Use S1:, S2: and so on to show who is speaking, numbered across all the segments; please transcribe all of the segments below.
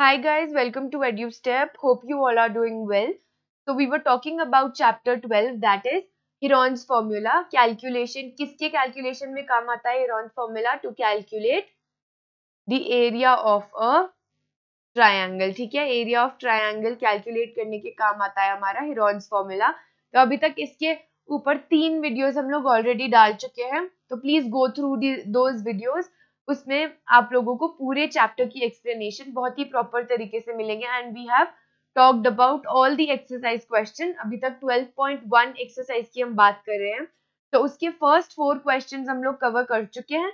S1: Hi guys, welcome to edu step Hope you all are doing well. So we were talking about chapter 12 that is Heron's formula calculation. kiske calculation में काम aata hai Heron's formula to calculate the area of a triangle. ठीक है area of triangle calculate करने के काम आता है हमारा Heron's formula. तो अभी तक इसके ऊपर तीन वीडियोस हम लोग ऑलरेडी डाल चुके हैं तो please go through those videos उसमें आप लोगों को पूरे चैप्टर की एक्सप्लेनेशन बहुत ही प्रॉपर तरीके से मिलेंगे and we have talked about all the exercise question अभी तक 12.1 एक्सरसाइज की हम बात कर रहे हैं तो उसके फर्स्ट फोर क्वेश्चन हम लोग कवर कर चुके हैं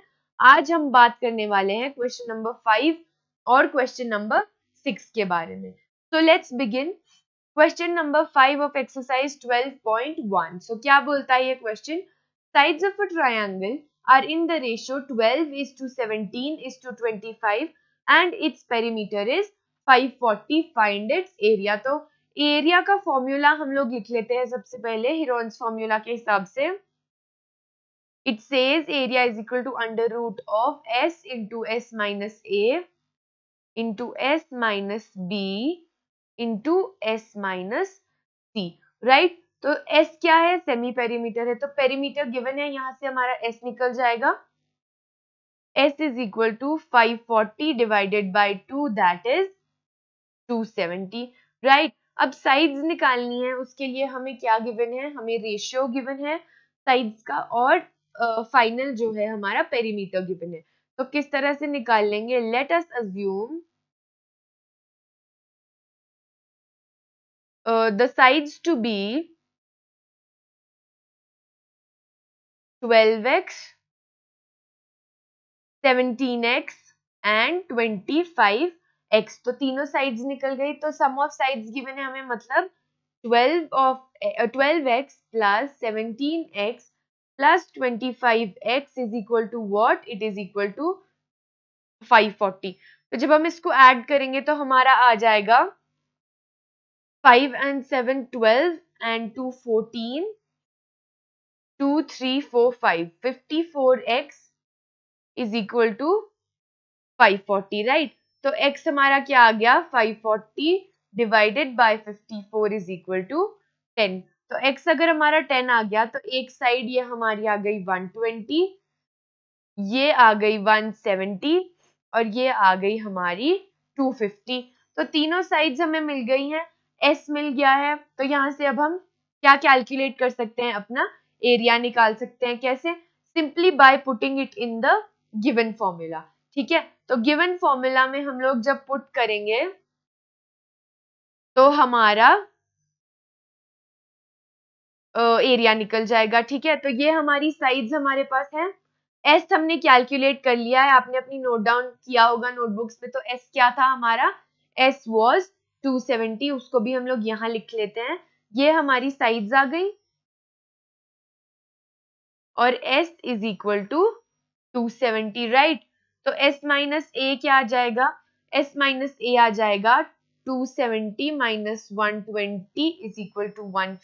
S1: आज हम बात करने वाले हैं क्वेश्चन नंबर फाइव और क्वेश्चन नंबर सिक्स के बारे में so let's begin question number five of exercise 12.1 so क्या बोलता है ये question sides of a triangle are in the ratio 12 is to 17 is to 25 and its perimeter is 540 find its area तो area का formula हम लोग लिख लेते हैं सबसे पहले Heron's formula के हिसाब से it says area is equal to under root of s into s minus a into s minus b into s minus c right तो एस क्या है सेमी पेरीमीटर है तो पेरीमीटर गिवन है यहाँ से हमारा एस निकल जाएगा s is equal to five forty divided by two that is two seventy right अब साइड्स निकालनी है उसके लिए हमें क्या गिवन है हमें रेशियो गिवन है साइड्स का और फाइनल uh, जो है हमारा पेरीमीटर गिवन है तो किस तरह से निकाल लेंगे let us assume the sides to be twelve x seventeen x and twenty five x तो तीनों साइड्स निकल गई तो सम ऑफ साइड्स गिवन है हमें मतलब twelve of twelve x plus seventeen x plus twenty five x is equal to what it is equal to five forty तो जब हम इसको ऐड करेंगे तो हमारा आ जाएगा five and seven twelve and two fourteen two three four five fifty four x is equal to five forty right तो x हमारा क्या आ गया five forty divided by fifty four is equal to ten तो x अगर हमारा ten आ गया तो एक साइड ये हमारी आ गई वन ट्वेंटी ये आ गई वन सेवेंटी और ये आ गई हमारी टू फिफ्टी तो तीनों साइड्स हमें मिल गई हैं s मिल गया है तो यहाँ से अब हम क्या कैलकुलेट कर सकते हैं अपना एरिया निकाल सकते हैं कैसे simply by putting it in the given formula ठीक है तो गिवन फॉर्मूला में हम लोग जब पुट करेंगे तो हमारा एरिया uh, निकल जाएगा ठीक है तो ये हमारी साइज हमारे पास है एस हमने कैलकुलेट कर लिया है आपने अपनी नोट डाउन किया होगा नोटबुक्स पे तो एस क्या था हमारा एस वॉज 270 उसको भी हम लोग यहाँ लिख लेते हैं ये हमारी साइज आ गई और s is equal to two seventy right तो एस माइनस ए क्या आ जाएगा एस माइनस ए आ जाएगा two seventy minus one twenty is equal to one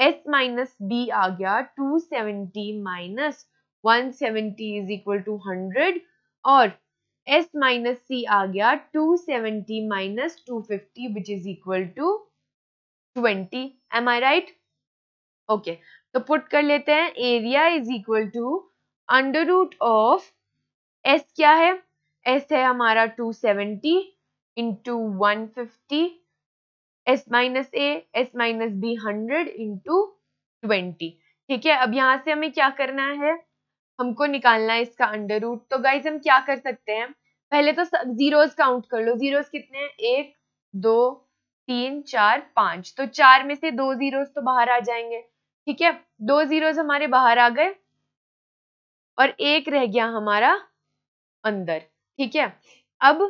S1: s minus b आ गया two seventy minus one seventy is equal to hundred और s minus c आ गया two seventy minus two fifty which is equal to twenty am I right okay तो put कर लेते हैं area is equal to under root of s क्या है s है हमारा 270 seventy into one fifty s minus a s minus b hundred into twenty ठीक है अब यहां से हमें क्या करना है हमको निकालना है इसका अंडर रूट तो गाइज हम क्या कर सकते हैं पहले तो जीरोस काउंट कर लो जीरोस कितने हैं एक दो तीन चार पांच तो चार में से दो जीरोस तो बाहर आ जाएंगे ठीक है दो जीरो हमारे बाहर आ गए और एक रह गया हमारा अंदर ठीक है अब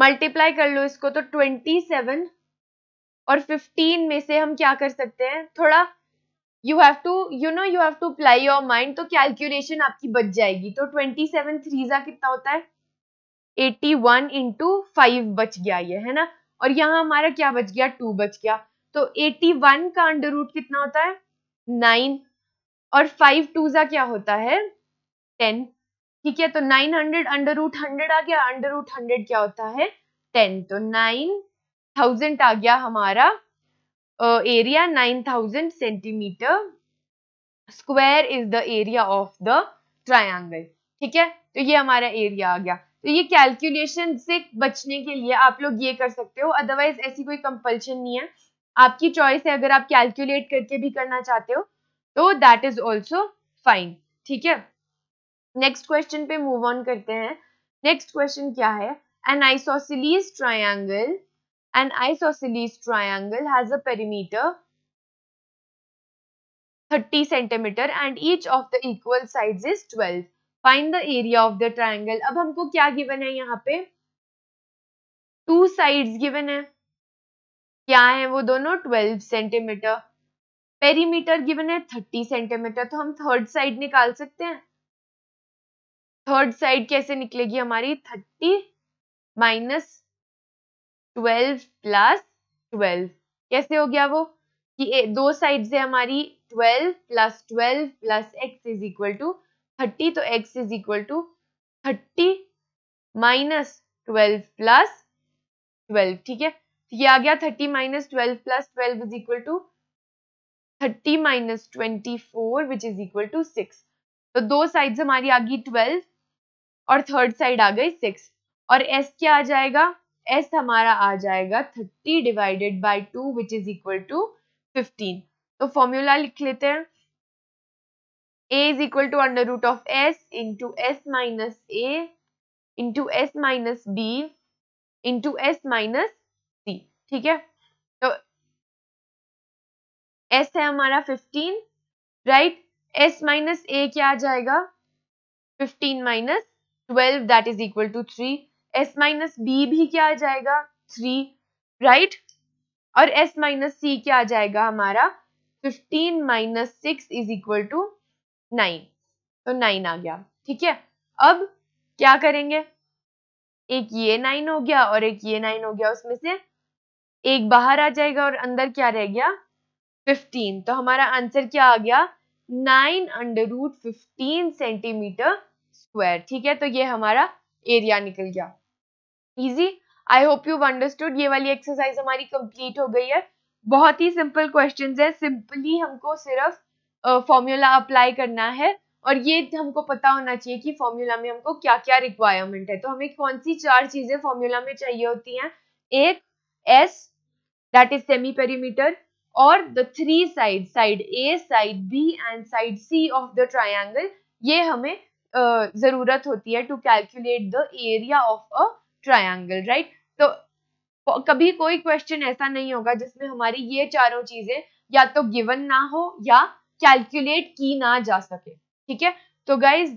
S1: मल्टीप्लाई कर लो इसको तो ट्वेंटी सेवन और फिफ्टीन में से हम क्या कर सकते हैं थोड़ा you have to you know you have to apply your mind तो कैलकुलेशन आपकी बच जाएगी तो ट्वेंटी सेवन थ्रीजा कितना होता है एटी वन इंटू फाइव बच गया ये है ना और यहाँ हमारा क्या बच गया टू बच गया तो 81 का अंडर रूट कितना होता है नाइन और फाइव टू जा क्या होता है टेन ठीक है तो nine hundred under root hundred आ गया अंडर रूट हंड्रेड क्या होता है टेन तो नाइन थाउजेंड आ गया हमारा area nine thousand centimetre square is the area of the triangle ठीक है तो ये हमारा एरिया आ गया तो ये कैलकुलेशन से बचने के लिए आप लोग ये कर सकते हो अदरवाइज ऐसी कोई कंपल्शन नहीं है आपकी चॉइस है अगर आप कैलकुलेट करके भी करना चाहते हो तो दैट इज ऑल्सो फाइन ठीक है नेक्स्ट क्वेश्चन पे मूव ऑन करते हैं नेक्स्ट क्वेश्चन क्या है an isosceles triangle an isosceles triangle has a perimeter 30 centimetre and each of the equal side is 12 find the area of the triangle अब हमको क्या गिवन है यहाँ पे टू साइड्स गिवन है क्या है वो दोनों 12 सेंटीमीटर पेरीमीटर गिवन है 30 सेंटीमीटर तो हम थर्ड साइड निकाल सकते हैं थर्ड साइड कैसे निकलेगी हमारी 30 माइनस 12 प्लस 12 कैसे हो गया वो कि दो साइड से हमारी 12 plus 12 plus x is equal to thirty तो x is equal to thirty minus twelve plus twelve ठीक है ये आ गया thirty minus twelve plus twelve is equal to thirty minus twenty four which is equal to six तो दो side हमारी आ गई ट्वेल्व और थर्ड साइड आ गई सिक्स और एस क्या आ जाएगा एस हमारा आ जाएगा thirty divided by two which is equal to fifteen तो फॉर्मूला लिख लेते हैं a is equal to under root of s into s minus a into s minus b into s minus ठीक है तो एस है हमारा fifteen right s minus a क्या आ जाएगा fifteen minus twelve that is equal to three s minus b भी क्या आ जाएगा थ्री राइट और एस माइनस सी क्या आ जाएगा हमारा fifteen minus six is equal to nine तो नाइन आ गया ठीक है अब क्या करेंगे एक ये नाइन हो गया और एक ये नाइन हो गया उसमें से एक बाहर आ जाएगा और अंदर क्या रह गया फिफ्टीन तो हमारा आंसर क्या आ गया nine under root fifteen centimetre square ठीक है तो ये हमारा एरिया निकल गया easy I hope you understood ये वाली एक्सरसाइज हमारी कंप्लीट हो गई है बहुत ही सिंपल क्वेश्चन है सिंपली हमको सिर्फ फॉर्मूला अप्लाई करना है और ये हमको पता होना चाहिए कि फॉर्मूला में हमको क्या क्या रिक्वायरमेंट है तो हमें कौन सी चार चीजें फॉर्मूला में चाहिए होती हैं एक S that is semi perimeter और the three side side a side b and side c of the triangle ये हमें जरूरत होती है to calculate the area of a triangle right तो कभी कोई क्वेश्चन ऐसा नहीं होगा जिसमें हमारी ये चारों चीजें या तो गिवन ना हो या कैलकुलेट की ना जा सके ठीक है तो guys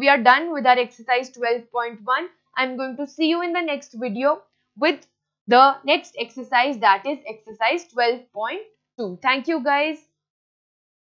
S1: we are done with our exercise 12.1 I am going to see you in the next video with the next exercise that is exercise 12.2. Thank you guys.